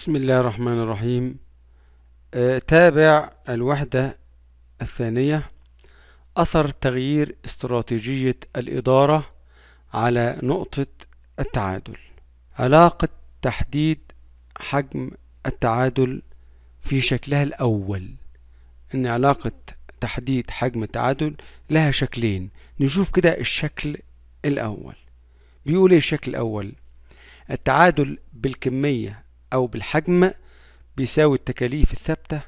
بسم الله الرحمن الرحيم آه، تابع الوحدة الثانية أثر تغيير استراتيجية الإدارة على نقطة التعادل علاقة تحديد حجم التعادل في شكلها الأول إن علاقة تحديد حجم التعادل لها شكلين نشوف كده الشكل الأول بيقول إيه الشكل الأول التعادل بالكمية أو بالحجم بيساوي التكاليف الثابتة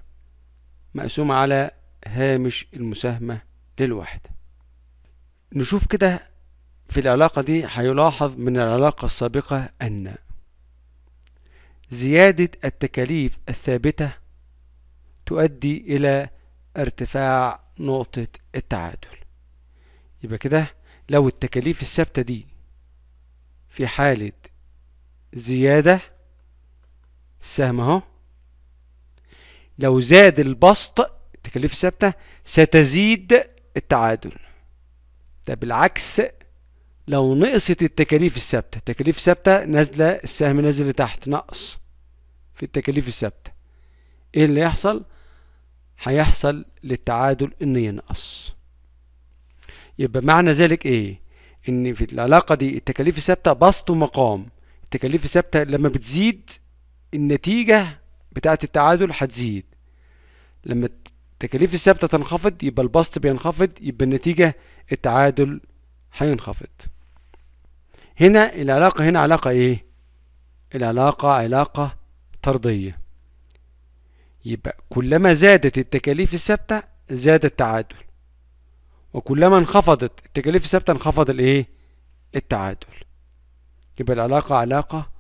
مقسومة على هامش المساهمة للواحدة نشوف كده في العلاقة دي هيلاحظ من العلاقة السابقة أن زيادة التكاليف الثابتة تؤدي إلى ارتفاع نقطة التعادل يبقى كده لو التكاليف الثابتة دي في حالة زيادة السهم اهو لو زاد البسط التكاليف الثابتة ستزيد التعادل ده بالعكس لو نقصت التكاليف الثابتة التكاليف الثابتة نازلة السهم نازل لتحت نقص في التكاليف الثابتة ايه اللي يحصل هيحصل للتعادل ان ينقص يبقى معنى ذلك ايه ان في العلاقة دي التكاليف الثابتة بسط ومقام التكاليف الثابتة لما بتزيد النتيجة بتاعة التعادل هتزيد لما التكاليف الثابتة تنخفض يبقى البسط بينخفض يبقى النتيجة التعادل هينخفض هنا العلاقة هنا علاقة ايه العلاقة علاقة طردية يبقى كلما زادت التكاليف الثابتة زاد التعادل وكلما انخفضت التكاليف الثابتة انخفض الايه التعادل يبقى العلاقة علاقة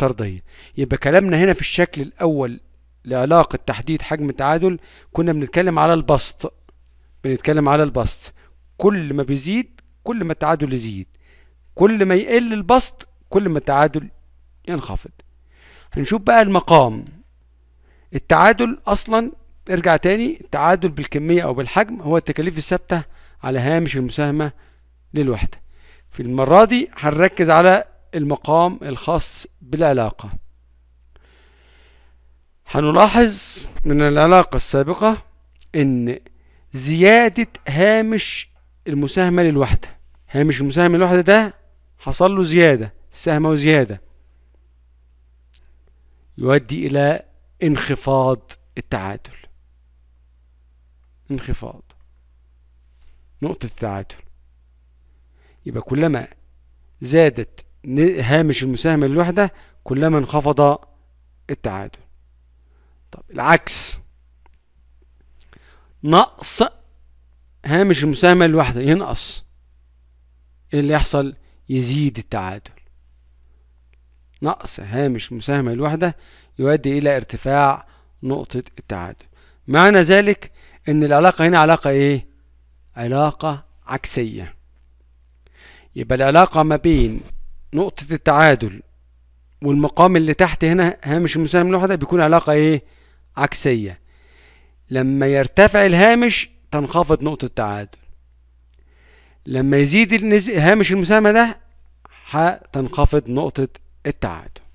طردية يبقى كلامنا هنا في الشكل الأول لعلاقة تحديد حجم التعادل كنا بنتكلم على البسط بنتكلم على البسط كل ما بيزيد كل ما التعادل يزيد كل ما يقل البسط كل ما التعادل ينخفض هنشوف بقى المقام التعادل أصلا ارجع تاني التعادل بالكمية أو بالحجم هو التكاليف الثابتة على هامش المساهمة للوحدة في المرة دي هنركز على المقام الخاص بالعلاقة هنلاحظ من العلاقة السابقة ان زيادة هامش المساهمة للوحدة هامش المساهمة للوحدة ده حصل له زيادة سهمة وزيادة يؤدي إلى انخفاض التعادل انخفاض نقطة التعادل يبقى كلما زادت هامش المساهمة للوحدة كلما انخفض التعادل طب العكس نقص هامش المساهمة للوحدة ينقص ايه اللي يحصل يزيد التعادل نقص هامش المساهمة للوحدة يؤدي إلى ارتفاع نقطة التعادل معنى ذلك إن العلاقة هنا علاقة إيه؟ علاقة عكسية يبقى العلاقة ما بين نقطة التعادل والمقام اللي تحت هنا هامش المساهمة لوحدها بيكون علاقة ايه عكسية لما يرتفع الهامش تنخفض نقطة التعادل لما يزيد هامش المساهمة ده هتنخفض نقطة التعادل